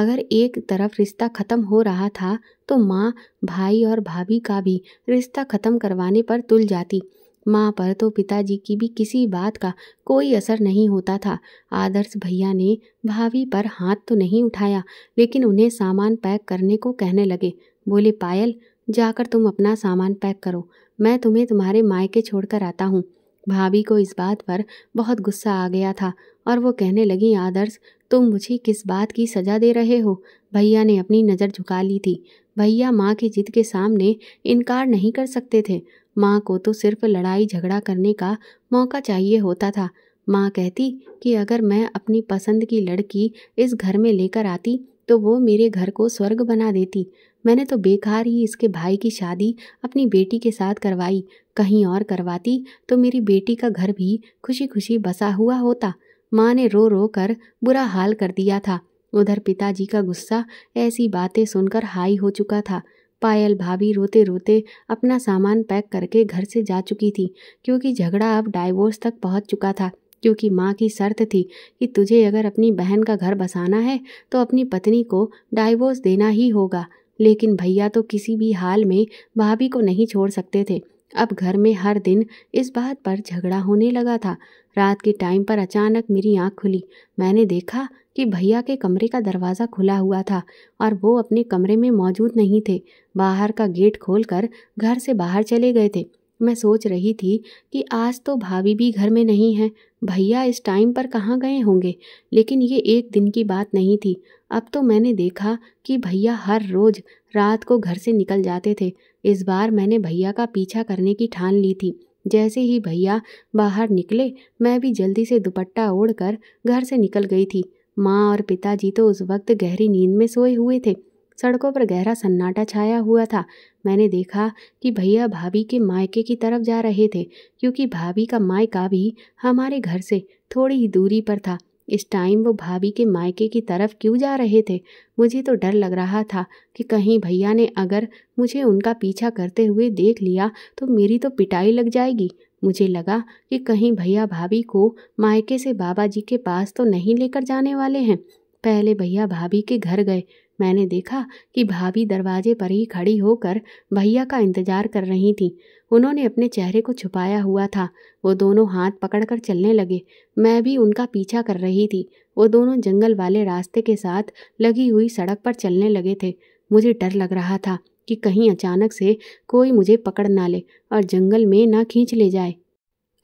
अगर एक तरफ रिश्ता ख़त्म हो रहा था तो माँ भाई और भाभी का भी रिश्ता ख़त्म करवाने पर तुल जाती माँ पर तो पिताजी की भी किसी बात का कोई असर नहीं होता था आदर्श भैया ने भाभी पर हाथ तो नहीं उठाया लेकिन उन्हें सामान पैक करने को कहने लगे बोले पायल जाकर तुम अपना सामान पैक करो मैं तुम्हें तुम्हारे मायके छोड़कर आता हूँ भाभी को इस बात पर बहुत गुस्सा आ गया था और वो कहने लगी आदर्श तुम मुझे किस बात की सज़ा दे रहे हो भैया ने अपनी नज़र झुका ली थी भैया माँ की जिद के सामने इनकार नहीं कर सकते थे माँ को तो सिर्फ लड़ाई झगड़ा करने का मौका चाहिए होता था माँ कहती कि अगर मैं अपनी पसंद की लड़की इस घर में लेकर आती तो वो मेरे घर को स्वर्ग बना देती मैंने तो बेकार ही इसके भाई की शादी अपनी बेटी के साथ करवाई कहीं और करवाती तो मेरी बेटी का घर भी खुशी खुशी बसा हुआ होता माँ ने रो रो कर बुरा हाल कर दिया था उधर पिताजी का गुस्सा ऐसी बातें सुनकर हाई हो चुका था पायल भाभी रोते रोते अपना सामान पैक करके घर से जा चुकी थी क्योंकि झगड़ा अब डाइवोर्स तक पहुंच चुका था क्योंकि माँ की शर्त थी कि तुझे अगर अपनी बहन का घर बसाना है तो अपनी पत्नी को डाइवोर्स देना ही होगा लेकिन भैया तो किसी भी हाल में भाभी को नहीं छोड़ सकते थे अब घर में हर दिन इस बात पर झगड़ा होने लगा था रात के टाइम पर अचानक मेरी आंख खुली मैंने देखा कि भैया के कमरे का दरवाज़ा खुला हुआ था और वो अपने कमरे में मौजूद नहीं थे बाहर का गेट खोलकर घर से बाहर चले गए थे मैं सोच रही थी कि आज तो भाभी भी घर में नहीं है भैया इस टाइम पर कहाँ गए होंगे लेकिन ये एक दिन की बात नहीं थी अब तो मैंने देखा कि भैया हर रोज रात को घर से निकल जाते थे इस बार मैंने भैया का पीछा करने की ठान ली थी जैसे ही भैया बाहर निकले मैं भी जल्दी से दुपट्टा ओढ़कर घर से निकल गई थी माँ और पिताजी तो उस वक्त गहरी नींद में सोए हुए थे सड़कों पर गहरा सन्नाटा छाया हुआ था मैंने देखा कि भैया भाभी के मायके की तरफ जा रहे थे क्योंकि भाभी का मायका भी हमारे घर से थोड़ी ही दूरी पर था इस टाइम वो भाभी के मायके की तरफ क्यों जा रहे थे मुझे तो डर लग रहा था कि कहीं भैया ने अगर मुझे उनका पीछा करते हुए देख लिया तो मेरी तो पिटाई लग जाएगी मुझे लगा कि कहीं भैया भाभी को मायके से बाबा जी के पास तो नहीं लेकर जाने वाले हैं पहले भैया भाभी के घर गए मैंने देखा कि भाभी दरवाजे पर ही खड़ी होकर भैया का इंतजार कर रही थी उन्होंने अपने चेहरे को छुपाया हुआ था वो दोनों हाथ पकड़कर चलने लगे मैं भी उनका पीछा कर रही थी वो दोनों जंगल वाले रास्ते के साथ लगी हुई सड़क पर चलने लगे थे मुझे डर लग रहा था कि कहीं अचानक से कोई मुझे पकड़ ना ले और जंगल में ना खींच ले जाए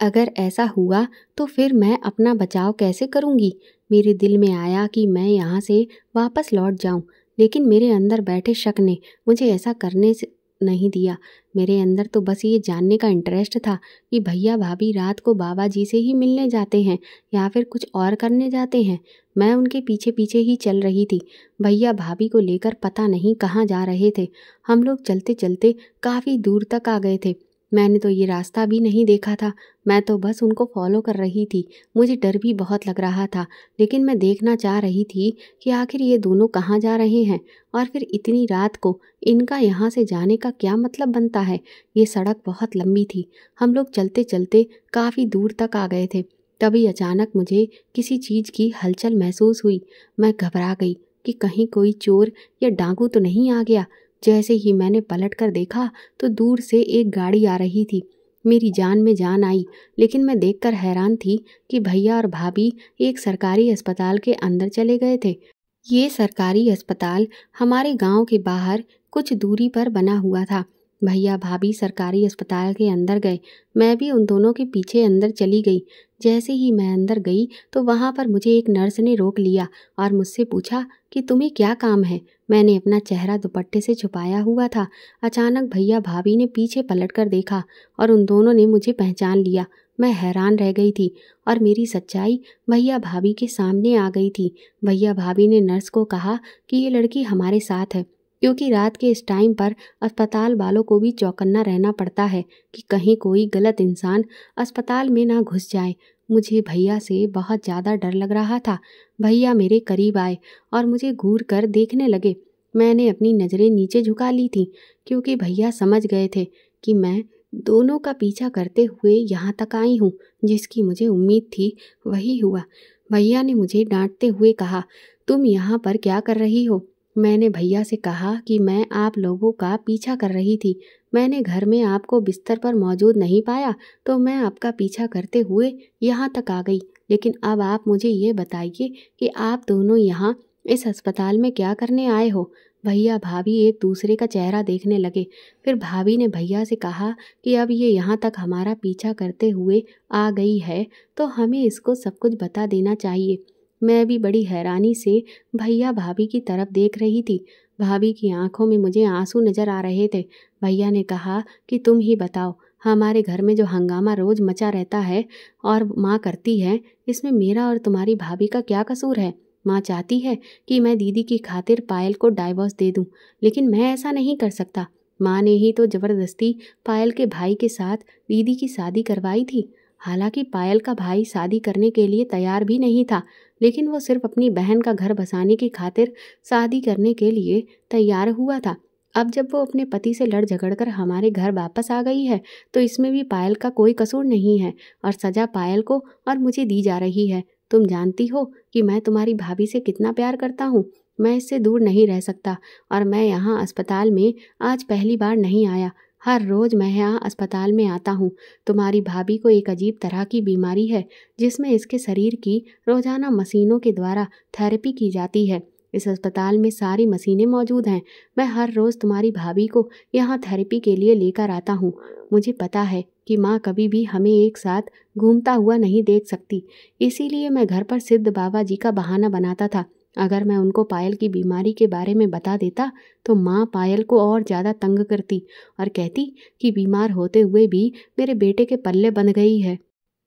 अगर ऐसा हुआ तो फिर मैं अपना बचाव कैसे करूंगी मेरे दिल में आया कि मैं यहाँ से वापस लौट जाऊँ लेकिन मेरे अंदर बैठे शक ने मुझे ऐसा करने से नहीं दिया मेरे अंदर तो बस ये जानने का इंटरेस्ट था कि भैया भाभी रात को बाबा जी से ही मिलने जाते हैं या फिर कुछ और करने जाते हैं मैं उनके पीछे पीछे ही चल रही थी भैया भाभी को लेकर पता नहीं कहाँ जा रहे थे हम लोग चलते चलते काफ़ी दूर तक आ गए थे मैंने तो ये रास्ता भी नहीं देखा था मैं तो बस उनको फॉलो कर रही थी मुझे डर भी बहुत लग रहा था लेकिन मैं देखना चाह रही थी कि आखिर ये दोनों कहाँ जा रहे हैं और फिर इतनी रात को इनका यहाँ से जाने का क्या मतलब बनता है ये सड़क बहुत लंबी थी हम लोग चलते चलते काफ़ी दूर तक आ गए थे तभी अचानक मुझे किसी चीज़ की हलचल महसूस हुई मैं घबरा गई कि कहीं कोई चोर या डांगू तो नहीं आ गया जैसे ही मैंने पलट कर देखा तो दूर से एक गाड़ी आ रही थी मेरी जान में जान आई लेकिन मैं देखकर हैरान थी कि भैया और भाभी एक सरकारी अस्पताल के अंदर चले गए थे ये सरकारी अस्पताल हमारे गांव के बाहर कुछ दूरी पर बना हुआ था भैया भाभी सरकारी अस्पताल के अंदर गए मैं भी उन दोनों के पीछे अंदर चली गई जैसे ही मैं अंदर गई तो वहाँ पर मुझे एक नर्स ने रोक लिया और मुझसे पूछा कि तुम्हें क्या काम है मैंने अपना चेहरा दुपट्टे से छुपाया हुआ था अचानक भैया भाभी ने पीछे पलट कर देखा और उन दोनों ने मुझे पहचान लिया मैं हैरान रह गई थी और मेरी सच्चाई भैया भाभी के सामने आ गई थी भैया भाभी ने नर्स को कहा कि ये लड़की हमारे साथ है क्योंकि रात के इस टाइम पर अस्पताल वालों को भी चौकन्ना रहना पड़ता है कि कहीं कोई गलत इंसान अस्पताल में ना घुस जाए मुझे भैया से बहुत ज़्यादा डर लग रहा था भैया मेरे करीब आए और मुझे घूर कर देखने लगे मैंने अपनी नज़रें नीचे झुका ली थीं क्योंकि भैया समझ गए थे कि मैं दोनों का पीछा करते हुए यहाँ तक आई हूँ जिसकी मुझे उम्मीद थी वही हुआ भैया ने मुझे डांटते हुए कहा तुम यहाँ पर क्या कर रही हो मैंने भैया से कहा कि मैं आप लोगों का पीछा कर रही थी मैंने घर में आपको बिस्तर पर मौजूद नहीं पाया तो मैं आपका पीछा करते हुए यहाँ तक आ गई लेकिन अब आप मुझे ये बताइए कि आप दोनों यहाँ इस अस्पताल में क्या करने आए हो भैया भाभी एक दूसरे का चेहरा देखने लगे फिर भाभी ने भैया से कहा कि अब ये यहाँ तक हमारा पीछा करते हुए आ गई है तो हमें इसको सब कुछ बता देना चाहिए मैं भी बड़ी हैरानी से भैया भाभी की तरफ देख रही थी भाभी की आंखों में मुझे आंसू नज़र आ रहे थे भैया ने कहा कि तुम ही बताओ हमारे घर में जो हंगामा रोज़ मचा रहता है और माँ करती है इसमें मेरा और तुम्हारी भाभी का क्या कसूर है माँ चाहती है कि मैं दीदी की खातिर पायल को डाइवोर्स दे दूँ लेकिन मैं ऐसा नहीं कर सकता माँ ने ही तो ज़बरदस्ती पायल के भाई के साथ दीदी की शादी करवाई थी हालांकि पायल का भाई शादी करने के लिए तैयार भी नहीं था लेकिन वो सिर्फ अपनी बहन का घर बसाने की खातिर शादी करने के लिए तैयार हुआ था अब जब वो अपने पति से लड़ झगड़ कर हमारे घर वापस आ गई है तो इसमें भी पायल का कोई कसूर नहीं है और सज़ा पायल को और मुझे दी जा रही है तुम जानती हो कि मैं तुम्हारी भाभी से कितना प्यार करता हूँ मैं इससे दूर नहीं रह सकता और मैं यहाँ अस्पताल में आज पहली बार नहीं आया हर रोज़ मैं यहाँ अस्पताल में आता हूँ तुम्हारी भाभी को एक अजीब तरह की बीमारी है जिसमें इसके शरीर की रोज़ाना मशीनों के द्वारा थेरेपी की जाती है इस अस्पताल में सारी मशीनें मौजूद हैं मैं हर रोज़ तुम्हारी भाभी को यहाँ थेरेपी के लिए लेकर आता हूँ मुझे पता है कि माँ कभी भी हमें एक साथ घूमता हुआ नहीं देख सकती इसीलिए मैं घर पर सिद्ध बाबा जी का बहाना बनाता था अगर मैं उनको पायल की बीमारी के बारे में बता देता तो माँ पायल को और ज़्यादा तंग करती और कहती कि बीमार होते हुए भी मेरे बेटे के पल्ले बंध गई है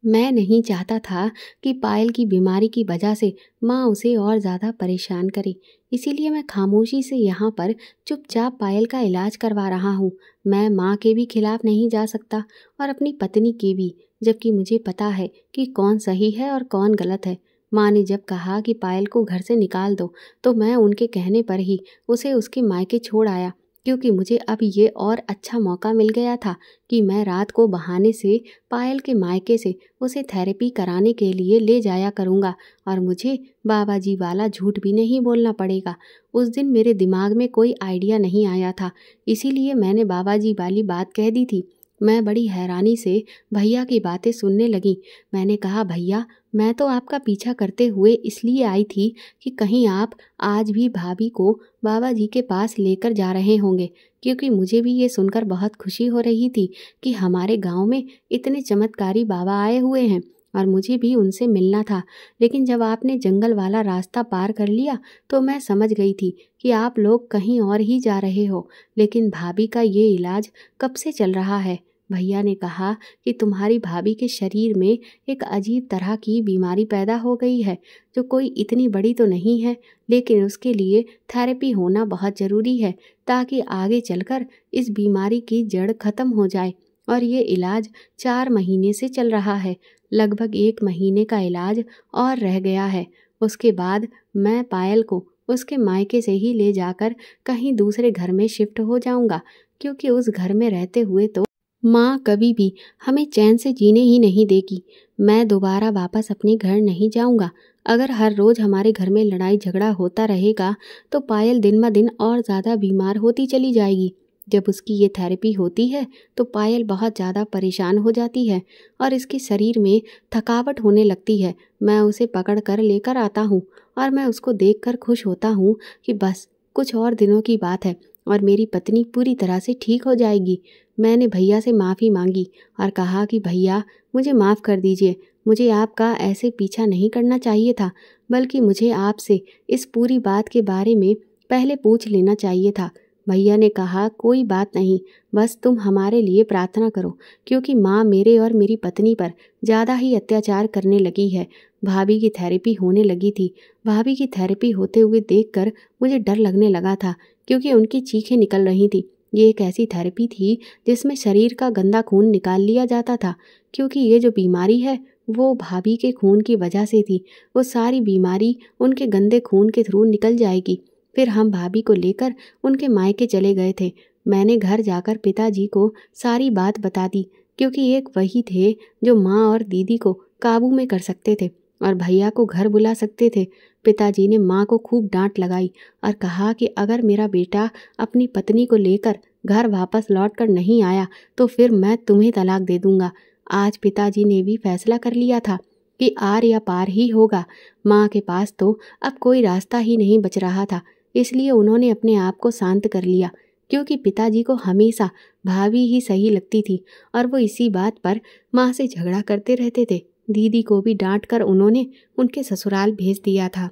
मैं नहीं चाहता था कि पायल की बीमारी की वजह से माँ उसे और ज़्यादा परेशान करे इसीलिए मैं खामोशी से यहाँ पर चुपचाप पायल का इलाज करवा रहा हूँ मैं माँ के भी खिलाफ़ नहीं जा सकता और अपनी पत्नी के भी जबकि मुझे पता है कि कौन सही है और कौन गलत है माँ ने जब कहा कि पायल को घर से निकाल दो तो मैं उनके कहने पर ही उसे उसके मायके छोड़ आया क्योंकि मुझे अब ये और अच्छा मौका मिल गया था कि मैं रात को बहाने से पायल के मायके से उसे थेरेपी कराने के लिए ले जाया करूँगा और मुझे बाबा जी वाला झूठ भी नहीं बोलना पड़ेगा उस दिन मेरे दिमाग में कोई आइडिया नहीं आया था इसीलिए मैंने बाबा जी वाली बात कह दी थी मैं बड़ी हैरानी से भैया की बातें सुनने लगी मैंने कहा भैया मैं तो आपका पीछा करते हुए इसलिए आई थी कि कहीं आप आज भी भाभी को बाबा जी के पास लेकर जा रहे होंगे क्योंकि मुझे भी ये सुनकर बहुत खुशी हो रही थी कि हमारे गांव में इतने चमत्कारी बाबा आए हुए हैं और मुझे भी उनसे मिलना था लेकिन जब आपने जंगल वाला रास्ता पार कर लिया तो मैं समझ गई थी कि आप लोग कहीं और ही जा रहे हो लेकिन भाभी का ये इलाज कब से चल रहा है भैया ने कहा कि तुम्हारी भाभी के शरीर में एक अजीब तरह की बीमारी पैदा हो गई है जो कोई इतनी बड़ी तो नहीं है लेकिन उसके लिए थेरेपी होना बहुत ज़रूरी है ताकि आगे चलकर इस बीमारी की जड़ ख़त्म हो जाए और ये इलाज चार महीने से चल रहा है लगभग एक महीने का इलाज और रह गया है उसके बाद मैं पायल को उसके मायके से ही ले जाकर कहीं दूसरे घर में शिफ्ट हो जाऊंगा क्योंकि उस घर में रहते हुए तो माँ कभी भी हमें चैन से जीने ही नहीं देगी मैं दोबारा वापस अपने घर नहीं जाऊँगा अगर हर रोज़ हमारे घर में लड़ाई झगड़ा होता रहेगा तो पायल दिन ब दिन और ज़्यादा बीमार होती चली जाएगी जब उसकी ये थेरेपी होती है तो पायल बहुत ज़्यादा परेशान हो जाती है और इसके शरीर में थकावट होने लगती है मैं उसे पकड़ कर लेकर आता हूँ और मैं उसको देख कर खुश होता हूँ कि बस कुछ और दिनों की बात है और मेरी पत्नी पूरी तरह से ठीक हो जाएगी मैंने भैया से माफ़ी मांगी और कहा कि भैया मुझे माफ़ कर दीजिए मुझे आपका ऐसे पीछा नहीं करना चाहिए था बल्कि मुझे आपसे इस पूरी बात के बारे में पहले पूछ लेना चाहिए था भैया ने कहा कोई बात नहीं बस तुम हमारे लिए प्रार्थना करो क्योंकि माँ मेरे और मेरी पत्नी पर ज़्यादा ही अत्याचार करने लगी है भाभी की थेरेपी होने लगी थी भाभी की थेरेपी होते हुए देखकर मुझे डर लगने लगा था क्योंकि उनकी चीखें निकल रही थी ये एक ऐसी थेरेपी थी जिसमें शरीर का गंदा खून निकाल लिया जाता था क्योंकि ये जो बीमारी है वो भाभी के खून की वजह से थी वो सारी बीमारी उनके गंदे खून के थ्रू निकल जाएगी फिर हम भाभी को लेकर उनके मायके चले गए थे मैंने घर जाकर पिताजी को सारी बात बता दी क्योंकि एक वही थे जो माँ और दीदी को काबू में कर सकते थे और भैया को घर बुला सकते थे पिताजी ने माँ को खूब डांट लगाई और कहा कि अगर मेरा बेटा अपनी पत्नी को लेकर घर वापस लौट कर नहीं आया तो फिर मैं तुम्हें तलाक दे दूंगा आज पिताजी ने भी फैसला कर लिया था कि आर या पार ही होगा माँ के पास तो अब कोई रास्ता ही नहीं बच रहा था इसलिए उन्होंने अपने आप को शांत कर लिया क्योंकि पिताजी को हमेशा भाभी ही सही लगती थी और वो इसी बात पर माँ से झगड़ा करते रहते थे दीदी को भी डांटकर उन्होंने उनके ससुराल भेज दिया था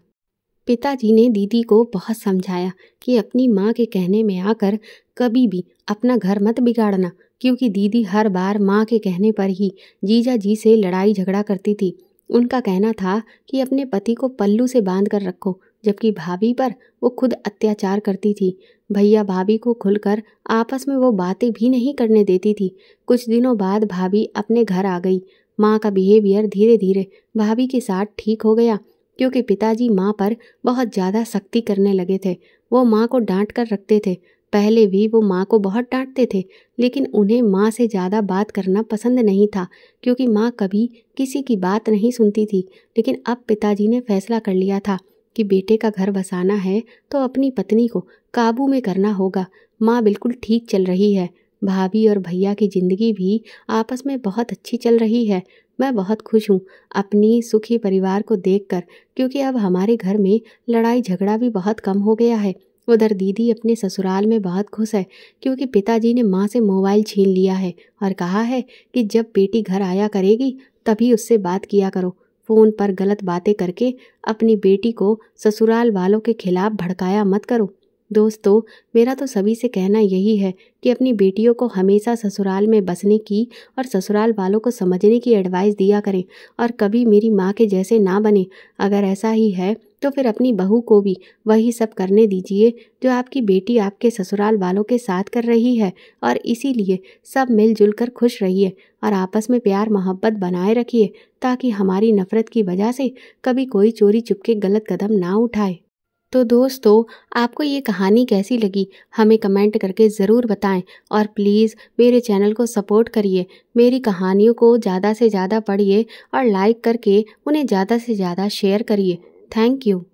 पिताजी ने दीदी को बहुत समझाया कि अपनी माँ के कहने में आकर कभी भी अपना घर मत बिगाड़ना क्योंकि दीदी हर बार माँ के कहने पर ही जीजा जी से लड़ाई झगड़ा करती थी उनका कहना था कि अपने पति को पल्लू से बांध कर रखो जबकि भाभी पर वो खुद अत्याचार करती थी भैया भाभी को खुलकर आपस में वो बातें भी नहीं करने देती थी कुछ दिनों बाद भाभी अपने घर आ गई माँ का बिहेवियर धीरे धीरे भाभी के साथ ठीक हो गया क्योंकि पिताजी माँ पर बहुत ज़्यादा सख्ती करने लगे थे वो माँ को डांट कर रखते थे पहले भी वो माँ को बहुत डांटते थे लेकिन उन्हें माँ से ज़्यादा बात करना पसंद नहीं था क्योंकि माँ कभी किसी की बात नहीं सुनती थी लेकिन अब पिताजी ने फैसला कर लिया था कि बेटे का घर बसाना है तो अपनी पत्नी को काबू में करना होगा माँ बिल्कुल ठीक चल रही है भाभी और भैया की ज़िंदगी भी आपस में बहुत अच्छी चल रही है मैं बहुत खुश हूँ अपनी सुखी परिवार को देखकर क्योंकि अब हमारे घर में लड़ाई झगड़ा भी बहुत कम हो गया है उधर दीदी अपने ससुराल में बहुत खुश है क्योंकि पिताजी ने माँ से मोबाइल छीन लिया है और कहा है कि जब बेटी घर आया करेगी तभी उससे बात किया करो फ़ोन पर गलत बातें करके अपनी बेटी को ससुराल वालों के खिलाफ भड़काया मत करो दोस्तों मेरा तो सभी से कहना यही है कि अपनी बेटियों को हमेशा ससुराल में बसने की और ससुराल वालों को समझने की एडवाइस दिया करें और कभी मेरी माँ के जैसे ना बने अगर ऐसा ही है तो फिर अपनी बहू को भी वही सब करने दीजिए जो आपकी बेटी आपके ससुराल वालों के साथ कर रही है और इसीलिए सब मिलजुल कर खुश रहिए और आपस में प्यार मोहब्बत बनाए रखिए ताकि हमारी नफ़रत की वजह से कभी कोई चोरी चुपके गलत कदम ना उठाए तो दोस्तों आपको ये कहानी कैसी लगी हमें कमेंट करके ज़रूर बताएं और प्लीज़ मेरे चैनल को सपोर्ट करिए मेरी कहानियों को ज़्यादा से ज़्यादा पढ़िए और लाइक करके उन्हें ज़्यादा से ज़्यादा शेयर करिए थैंक यू